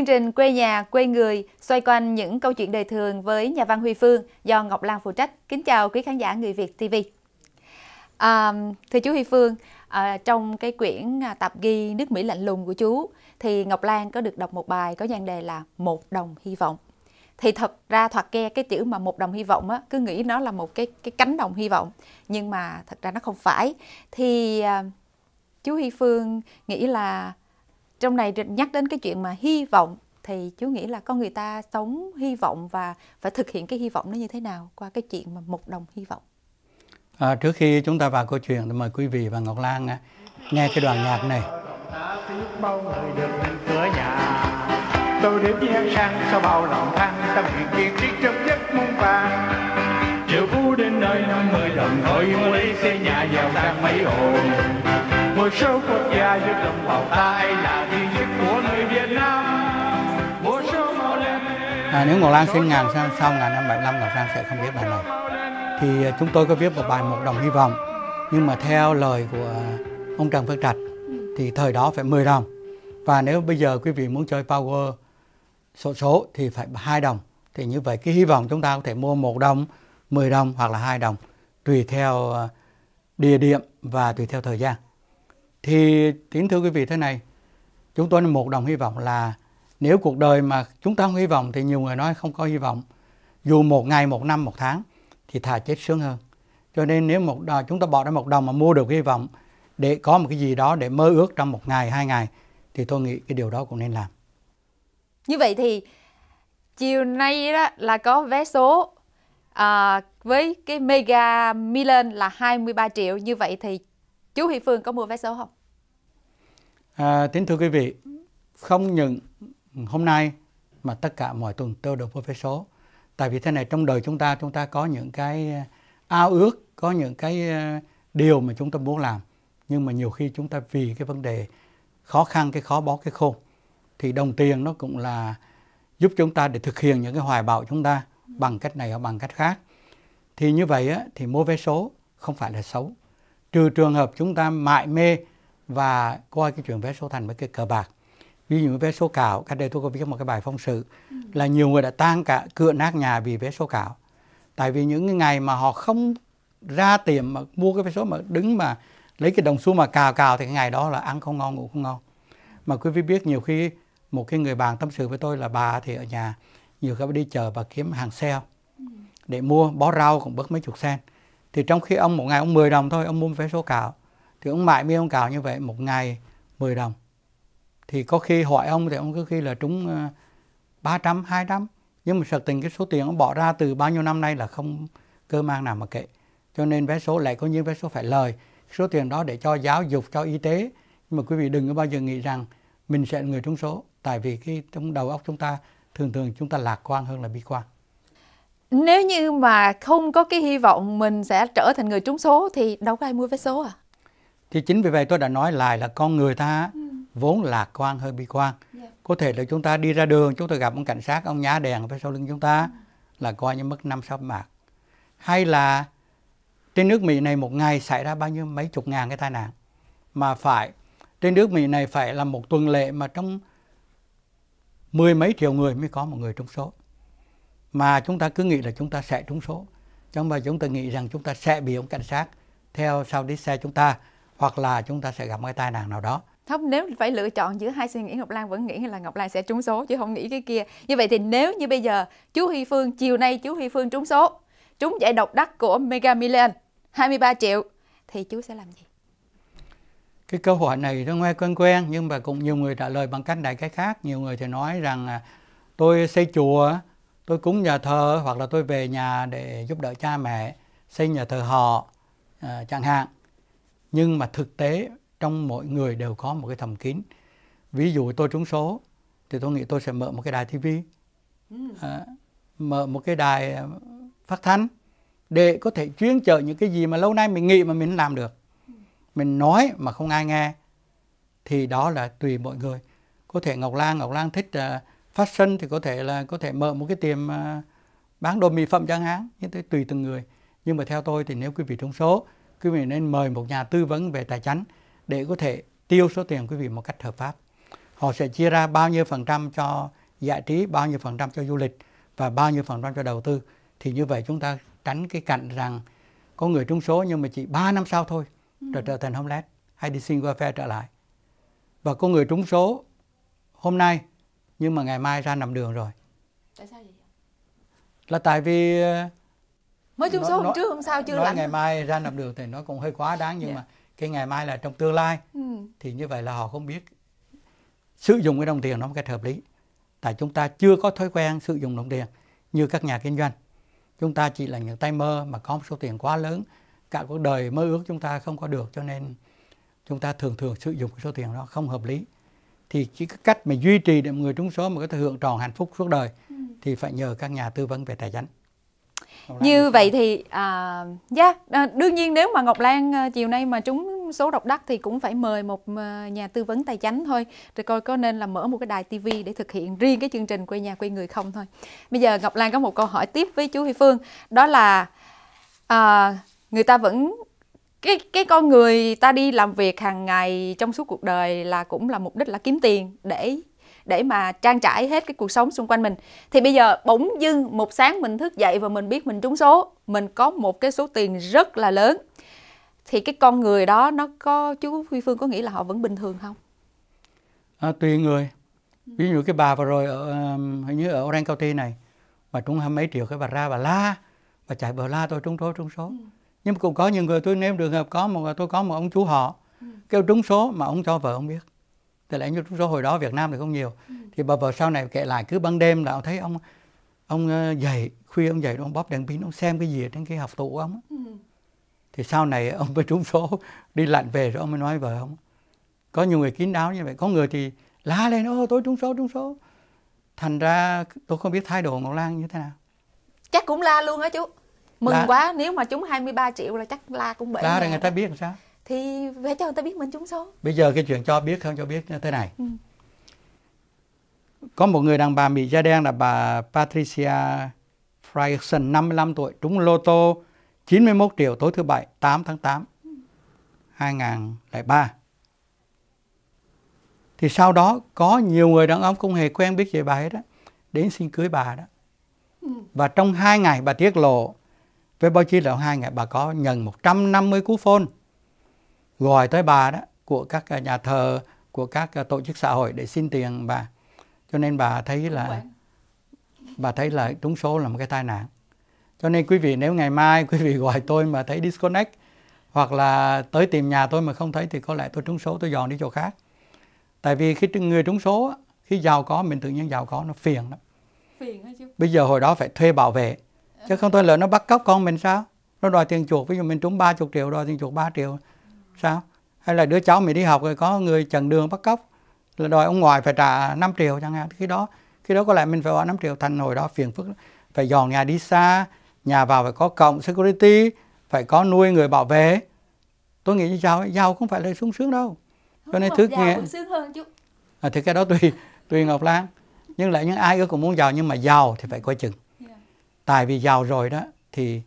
Chương trình Quê nhà, quê người xoay quanh những câu chuyện đời thường với nhà văn Huy Phương do Ngọc Lan phụ trách. Kính chào quý khán giả Người Việt TV. À, thưa chú Huy Phương, à, trong cái quyển à, tập ghi Nước Mỹ lạnh lùng của chú thì Ngọc Lan có được đọc một bài có nhan đề là Một đồng hy vọng. Thì thật ra thoạt nghe cái chữ mà một đồng hy vọng á, cứ nghĩ nó là một cái cái cánh đồng hy vọng. Nhưng mà thật ra nó không phải. Thì à, chú Huy Phương nghĩ là trong này nhắc đến cái chuyện mà hy vọng thì chú nghĩ là con người ta sống hy vọng và phải thực hiện cái hy vọng nó như thế nào qua cái chuyện mà một đồng hy vọng à, trước khi chúng ta vào câu chuyện thì mời quý vị và ngọc lan nghe cái đoạn nhạc này tôi đến gian sang sau bao lòng than ta nguyện kiên trích trong giấc mong vàng triệu phú đến nơi năm mươi lần hội mua lấy xây nhà giàu sang mấy hồn một số quốc gia dưới đồng bào ta là duy nhất của người Việt Nam một số màu lên à, nếu Ngọc Lan sinh ngàn sang sau ngàn năm bảy năm Ngọc Lan sẽ không biết bài này thì à, chúng tôi có viết một bài một đồng hy vọng nhưng mà theo lời của ông Trần Phước Trạch thì thời đó phải 10 đồng và nếu bây giờ quý vị muốn chơi power số số thì phải hai đồng thì như vậy cái hy vọng chúng ta có thể mua một đồng 10 đồng hoặc là hai đồng tùy theo à, địa điểm và tùy theo thời gian thì kính thưa quý vị thế này, chúng tôi một đồng hy vọng là nếu cuộc đời mà chúng ta không hy vọng thì nhiều người nói không có hy vọng. Dù một ngày, một năm, một tháng thì thà chết sướng hơn. Cho nên nếu một à, chúng ta bỏ ra một đồng mà mua được hy vọng để có một cái gì đó để mơ ước trong một ngày, hai ngày thì tôi nghĩ cái điều đó cũng nên làm. Như vậy thì chiều nay đó là có vé số à, với cái Mega Million là 23 triệu như vậy thì Chú Huy Phương có mua vé số không? À, kính thưa quý vị, không những hôm nay mà tất cả mọi tuần tôi đều mua vé số. Tại vì thế này trong đời chúng ta chúng ta có những cái à, ao ước, có những cái à, điều mà chúng ta muốn làm. Nhưng mà nhiều khi chúng ta vì cái vấn đề khó khăn, cái khó bó, cái khôn thì đồng tiền nó cũng là giúp chúng ta để thực hiện những cái hoài bão chúng ta bằng cách này hoặc bằng cách khác. Thì như vậy á, thì mua vé số không phải là xấu trừ trường hợp chúng ta mại mê và coi cái chuyện vé số thành với cái cờ bạc ví dụ vé số cào cách đây tôi có viết một cái bài phóng sự ừ. là nhiều người đã tan cả cửa nát nhà vì vé số cào tại vì những ngày mà họ không ra tiệm mà mua cái vé số mà đứng mà lấy cái đồng xu mà cào cào thì cái ngày đó là ăn không ngon ngủ không ngon mà quý vị biết nhiều khi một cái người bạn tâm sự với tôi là bà thì ở nhà nhiều khi đi chờ bà kiếm hàng sale ừ. để mua bó rau cũng bớt mấy chục sen thì trong khi ông một ngày ông 10 đồng thôi ông mua vé số cào thì ông mãi miên ông cào như vậy một ngày 10 đồng thì có khi hỏi ông thì ông có khi là trúng 300, ờ, 200 nhưng mà thật tình cái số tiền ông bỏ ra từ bao nhiêu năm nay là không cơ mang nào mà kệ cho nên vé số lại có những vé số phải lời số tiền đó để cho giáo dục cho y tế nhưng mà quý vị đừng có bao giờ nghĩ rằng mình sẽ là người trúng số tại vì cái trong đầu óc chúng ta thường thường chúng ta lạc quan hơn là bi quan nếu như mà không có cái hy vọng mình sẽ trở thành người trúng số thì đâu có ai mua vé số à thì chính vì vậy tôi đã nói lại là con người ta ừ. vốn lạc quan hơi bi quan yeah. Dạ. có thể là chúng ta đi ra đường chúng ta gặp ông cảnh sát ông nhá đèn phía sau lưng chúng ta ừ. là coi như mất năm sáu mạc hay là trên nước Mỹ này một ngày xảy ra bao nhiêu mấy chục ngàn cái tai nạn mà phải trên nước Mỹ này phải là một tuần lệ mà trong mười mấy triệu người mới có một người trúng số mà chúng ta cứ nghĩ là chúng ta sẽ trúng số trong mà chúng ta nghĩ rằng chúng ta sẽ bị ông cảnh sát theo sau đi xe chúng ta hoặc là chúng ta sẽ gặp cái tai nạn nào đó không nếu phải lựa chọn giữa hai suy nghĩ ngọc lan vẫn nghĩ là ngọc lan sẽ trúng số chứ không nghĩ cái kia như vậy thì nếu như bây giờ chú huy phương chiều nay chú huy phương trúng số trúng giải độc đắc của mega million 23 triệu thì chú sẽ làm gì cái câu hỏi này nó nghe quen quen nhưng mà cũng nhiều người trả lời bằng cách này cái khác nhiều người thì nói rằng à, tôi xây chùa tôi cúng nhà thờ hoặc là tôi về nhà để giúp đỡ cha mẹ xây nhà thờ họ à, chẳng hạn nhưng mà thực tế trong mỗi người đều có một cái thầm kín ví dụ tôi trúng số thì tôi nghĩ tôi sẽ mở một cái đài tv ừ. à, mở một cái đài à, phát thanh để có thể chuyên chở những cái gì mà lâu nay mình nghĩ mà mình làm được mình nói mà không ai nghe thì đó là tùy mọi người có thể ngọc lan ngọc lan thích uh, fashion thì có thể là có thể mở một cái tiệm à, bán đồ mỹ phẩm chẳng hạn như thế tùy từng người nhưng mà theo tôi thì nếu quý vị trúng số quý vị nên mời một nhà tư vấn về tài chính để có thể tiêu số tiền quý vị một cách hợp pháp họ sẽ chia ra bao nhiêu phần trăm cho giải trí bao nhiêu phần trăm cho du lịch và bao nhiêu phần trăm cho đầu tư thì như vậy chúng ta tránh cái cạnh rằng có người trúng số nhưng mà chỉ 3 năm sau thôi ừ. rồi trở thành homeless hay đi xin welfare trở lại và có người trúng số hôm nay nhưng mà ngày mai ra nằm đường rồi tại sao vậy là tại vì mới chung số hôm trước hôm sau chưa nói lạnh ngày mai ra nằm đường thì nó cũng hơi quá đáng nhưng yeah. Dạ. mà cái ngày mai là trong tương lai ừ. thì như vậy là họ không biết sử dụng cái đồng tiền nó một cách hợp lý tại chúng ta chưa có thói quen sử dụng đồng tiền như các nhà kinh doanh chúng ta chỉ là những tay mơ mà có một số tiền quá lớn cả cuộc đời mơ ước chúng ta không có được cho nên chúng ta thường thường sử dụng cái số tiền đó không hợp lý thì chỉ cái cách mà duy trì để người trúng số mà có thể hưởng tròn hạnh phúc suốt đời ừ. thì phải nhờ các nhà tư vấn về tài chính như vậy thì à, yeah, dạ, à, đương nhiên nếu mà Ngọc Lan à, chiều nay mà trúng số độc đắc thì cũng phải mời một à, nhà tư vấn tài chính thôi rồi coi có nên là mở một cái đài TV để thực hiện riêng cái chương trình quê nhà quê người không thôi bây giờ Ngọc Lan có một câu hỏi tiếp với chú Huy Phương đó là à, người ta vẫn cái cái con người ta đi làm việc hàng ngày trong suốt cuộc đời là cũng là mục đích là kiếm tiền để để mà trang trải hết cái cuộc sống xung quanh mình thì bây giờ bỗng dưng một sáng mình thức dậy và mình biết mình trúng số mình có một cái số tiền rất là lớn thì cái con người đó nó có chú Huy Phương có nghĩ là họ vẫn bình thường không? À, tùy người ví dụ cái bà vừa rồi ở hình như ở Orange County này mà trúng hai mấy triệu cái bà ra bà la bà chạy bờ la tôi trúng số trúng số ừ nhưng mà cũng có những người tôi nêu trường hợp có một tôi có một ông chú họ ừ. kêu trúng số mà ông cho vợ ông biết thì lẽ như trúng số hồi đó Việt Nam thì không nhiều ừ. thì bà vợ sau này kể lại cứ ban đêm là ông thấy ông ông ờ, dậy khuya ông dậy ông bóp đèn pin ông xem cái gì trên cái học tủ ông ừ. thì sau này ông mới trúng số đi lặn về rồi ông mới nói vợ ông có nhiều người kín đáo như vậy có người thì la lên ô tôi trúng số trúng số thành ra tôi không biết thái độ ngọc lan như thế nào chắc cũng la luôn hả chú mừng la. quá nếu mà trúng 23 triệu là chắc la cũng bể la rồi người ta biết làm sao thì vẽ cho người ta biết mình trúng số bây giờ cái chuyện cho biết không cho biết như thế này ừ. có một người đàn bà mỹ da đen là bà Patricia Fryerson 55 tuổi trúng lô tô 91 triệu tối thứ bảy 8 tháng 8 ừ. 2003 thì sau đó có nhiều người đàn ông không hề quen biết về bà hết đó đến xin cưới bà đó ừ. và trong hai ngày bà tiết lộ với báo chí lão hai ngày bà có nhận 150 cú phone gọi tới bà đó của các à, nhà thờ của các à, tổ chức xã hội để xin tiền bà cho nên bà thấy là bà thấy là trúng số là một cái tai nạn cho nên quý vị nếu ngày mai quý vị gọi tôi mà thấy disconnect hoặc là tới tìm nhà tôi mà không thấy thì có lẽ tôi trúng số tôi dọn đi chỗ khác tại vì khi người trúng số khi giàu có mình tự nhiên giàu có nó phiền lắm phiền chứ bây giờ hồi đó phải thuê bảo vệ chứ không thôi lỡ nó bắt cóc con mình sao nó đòi tiền chuộc ví dụ mình trúng 30 triệu đòi tiền chuộc 3 triệu sao hay là đứa cháu mình đi học rồi có người chặn đường bắt cóc là đòi ông ngoại phải trả 5 triệu chẳng hạn khi đó khi đó có lẽ mình phải bỏ 5 triệu thành hồi đó phiền phức phải dọn nhà đi xa nhà vào phải có cộng security phải có nuôi người bảo vệ tôi nghĩ như giàu giàu không phải là sung sướng đâu cho nên thứ nghe à, thì cái đó tùy tùy ngọc lan nhưng lại những ai ước cũng muốn giàu nhưng mà giàu thì phải coi chừng tại vì giàu rồi đó thì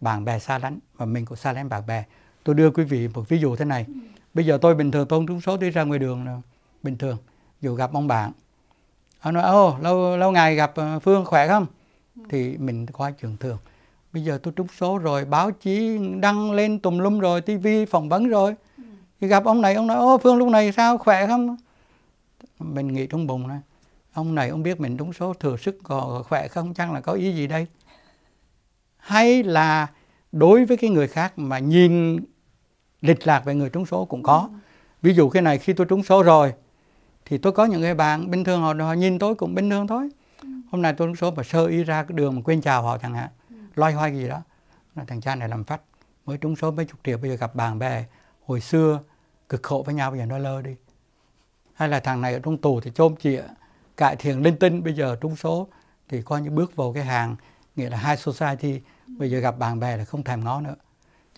bạn bè xa lánh và mình cũng xa lánh bạn bè tôi đưa quý vị một ví dụ thế này bây giờ tôi bình thường tôn không trúng số đi ra ngoài đường nào. bình thường dù gặp ông bạn ông nói ô lâu lâu ngày gặp ờ, phương khỏe không thì mình qua trường thường bây giờ tôi trúng số rồi báo chí đăng lên tùm lum rồi tivi phỏng vấn rồi thì gặp ông này ông nói ô phương lúc này sao khỏe không mình nghĩ trong bụng này ông này ông biết mình trúng số thừa sức gò khỏe không chăng là có ý gì đây hay là đối với cái người khác mà nhìn lịch lạc về người trúng số cũng có ừ. ví dụ cái này khi tôi trúng số rồi thì tôi có những người bạn bình thường họ, họ nhìn tôi cũng bình thường thôi ừ. hôm nay tôi trúng số mà sơ ý ra cái đường mà quên chào họ chẳng hạn ừ. loay hoay gì đó là thằng cha này làm phách mới trúng số mấy chục triệu bây giờ gặp bạn bè hồi xưa cực khổ với nhau bây giờ nó lơ đi hay là thằng này ở trong tù thì chôm chịa cải thiện linh tinh bây giờ trúng số thì coi như bước vào cái hàng nghĩa là high society bây giờ gặp bạn bè là không thèm ngó nữa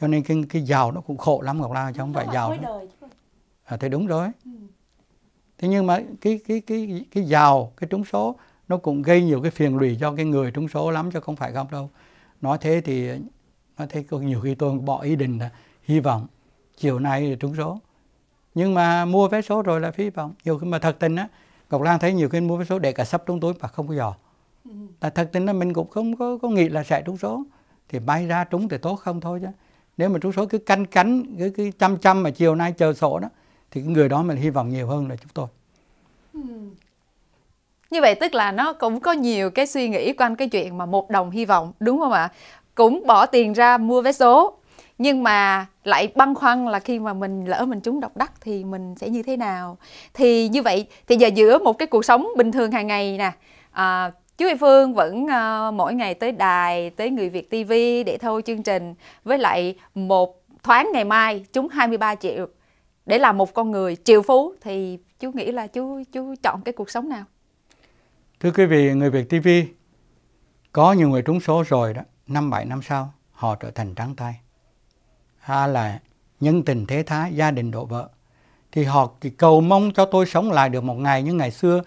cho nên cái cái giàu nó cũng khổ lắm ngọc lan chứ không phải giàu nữa. À, thì đúng rồi ừ. thế nhưng mà cái cái cái cái giàu cái trúng số nó cũng gây nhiều cái phiền lụy cho cái người trúng số lắm chứ không phải không đâu nói thế thì nói thế có nhiều khi tôi bỏ ý định là hy vọng chiều nay trúng số nhưng mà mua vé số rồi là phí vọng nhiều khi mà thật tình á ngọc lan thấy nhiều khi mua vé số để cả sắp trúng túi mà không có giò ừ. là thật tình là mình cũng không có, có nghĩ là sẽ trúng số thì bay ra trúng thì tốt không thôi chứ nếu mà trúng số cứ canh cánh cứ cứ chăm chăm mà chiều nay chờ sổ đó thì cái người đó mình hy vọng nhiều hơn là chúng tôi như vậy tức là nó cũng có nhiều cái suy nghĩ quanh cái chuyện mà một đồng hy vọng đúng không ạ cũng bỏ tiền ra mua vé số nhưng mà lại băn khoăn là khi mà mình lỡ mình trúng độc đắc thì mình sẽ như thế nào thì như vậy thì giờ giữa một cái cuộc sống bình thường hàng ngày nè à, Chú Huy Phương vẫn uh, mỗi ngày tới đài, tới Người Việt TV để thâu chương trình. Với lại một thoáng ngày mai trúng 23 triệu để làm một con người triệu phú thì chú nghĩ là chú chú chọn cái cuộc sống nào? Thưa quý vị, Người Việt TV có nhiều người trúng số rồi đó, năm bảy năm sau họ trở thành trắng tay. Hay là nhân tình thế thái, gia đình đổ vợ thì họ chỉ cầu mong cho tôi sống lại được một ngày như ngày xưa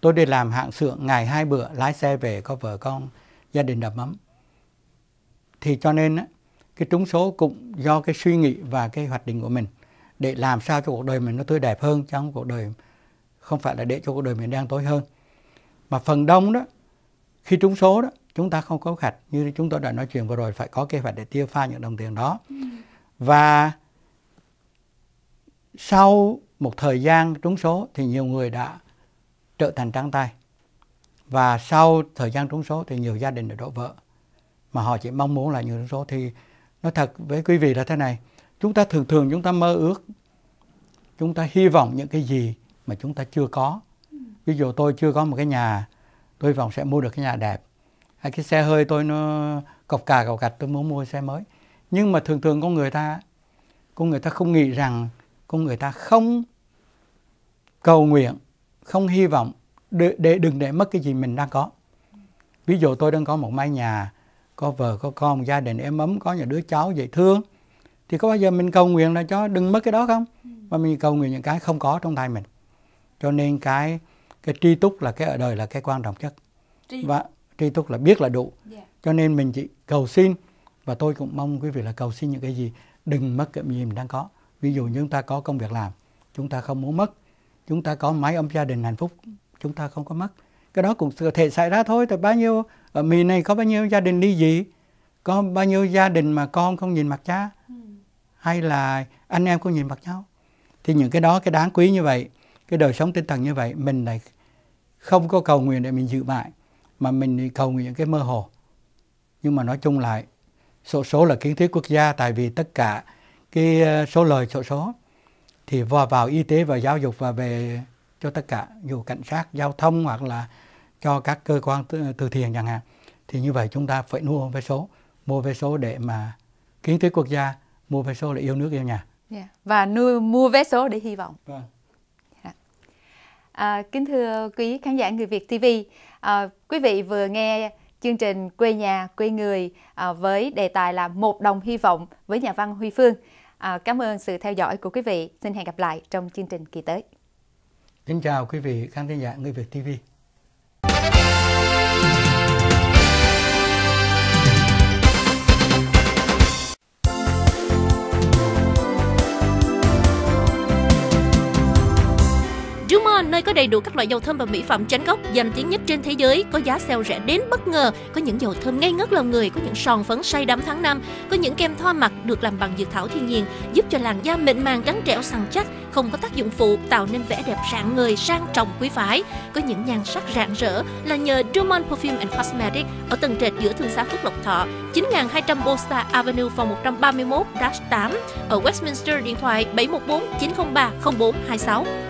Tôi đi làm hạng sượng ngày hai bữa lái xe về có vợ con gia đình đập ấm. Thì cho nên á, cái trúng số cũng do cái suy nghĩ và cái hoạch định của mình để làm sao cho cuộc đời mình nó tươi đẹp hơn trong cuộc đời không phải là để cho cuộc đời mình đang tối hơn mà phần đông đó khi trúng số đó chúng ta không có khạch như chúng tôi đã nói chuyện vừa rồi phải có kế hoạch để tiêu pha những đồng tiền đó ừ. và sau một thời gian trúng số thì nhiều người đã trở thành trắng tay và sau thời gian trúng số thì nhiều gia đình đã đổ vỡ mà họ chỉ mong muốn là nhiều trúng số thì nói thật với quý vị là thế này chúng ta thường thường chúng ta mơ ước chúng ta hy vọng những cái gì mà chúng ta chưa có ví dụ tôi chưa có một cái nhà tôi hy vọng sẽ mua được cái nhà đẹp hay cái xe hơi tôi nó cọc cà cọc cạch tôi muốn mua xe mới nhưng mà thường thường con người ta con người ta không nghĩ rằng con người ta không cầu nguyện không hy vọng để, đừng để mất cái gì mình đang có ví dụ tôi đang có một mái nhà có vợ có con gia đình êm ấm có nhà đứa cháu dễ thương thì có bao giờ mình cầu nguyện là cho đừng mất cái đó không mà mình cầu nguyện những cái không có trong tay mình cho nên cái cái tri túc là cái ở đời là cái quan trọng nhất và tri túc là biết là đủ dạ. cho nên mình chỉ cầu xin và tôi cũng mong quý vị là cầu xin những cái gì đừng mất cái gì mình đang có ví dụ như chúng ta có công việc làm chúng ta không muốn mất chúng ta có mái ấm gia đình hạnh phúc chúng ta không có mất cái đó cũng có thể xảy ra thôi tại bao nhiêu ở mỹ này có bao nhiêu gia đình đi gì có bao nhiêu gia đình mà con không nhìn mặt cha hay là anh em không nhìn mặt nhau thì những cái đó cái đáng quý như vậy cái đời sống tinh thần như vậy mình lại không có cầu nguyện để mình giữ lại mà mình cầu nguyện cái mơ hồ nhưng mà nói chung lại số số là kiến thiết quốc gia tại vì tất cả cái ờ, số lời số số thì vào, vào y tế và giáo dục và về cho tất cả dù cảnh sát giao thông hoặc là cho các cơ quan từ, thiện chẳng hạn thì như vậy chúng ta phải mua vé số mua vé số để mà kiến thức quốc gia mua vé số để yêu nước yêu nhà yeah. Dạ, và nuôi mua vé số để hy vọng Yeah. Vâng. Dạ. à, kính thưa quý khán giả người Việt TV à, quý vị vừa nghe chương trình quê nhà quê người à, với đề tài là một đồng hy vọng với nhà văn Huy Phương À, cảm ơn sự theo dõi của quý vị. Xin hẹn gặp lại trong chương trình kỳ tới. Kính chào quý vị khán thính giả Người Việt TV. nơi có đầy đủ các loại dầu thơm và mỹ phẩm tránh gốc danh tiếng nhất trên thế giới, có giá sale rẻ đến bất ngờ, có những dầu thơm ngây ngất lòng người, có những son phấn say đắm tháng năm, có những kem thoa mặt được làm bằng dược thảo thiên nhiên, giúp cho làn da mịn màng trắng trẻo săn chắc, không có tác dụng phụ tạo nên vẻ đẹp rạng người sang trọng quý phái có những nhan sắc rạng rỡ là nhờ Drummond Perfume and Cosmetics ở tầng trệt giữa thương xá Phước Lộc Thọ 9200 Bosta Avenue phòng 131-8 ở Westminster điện thoại 714 903 0426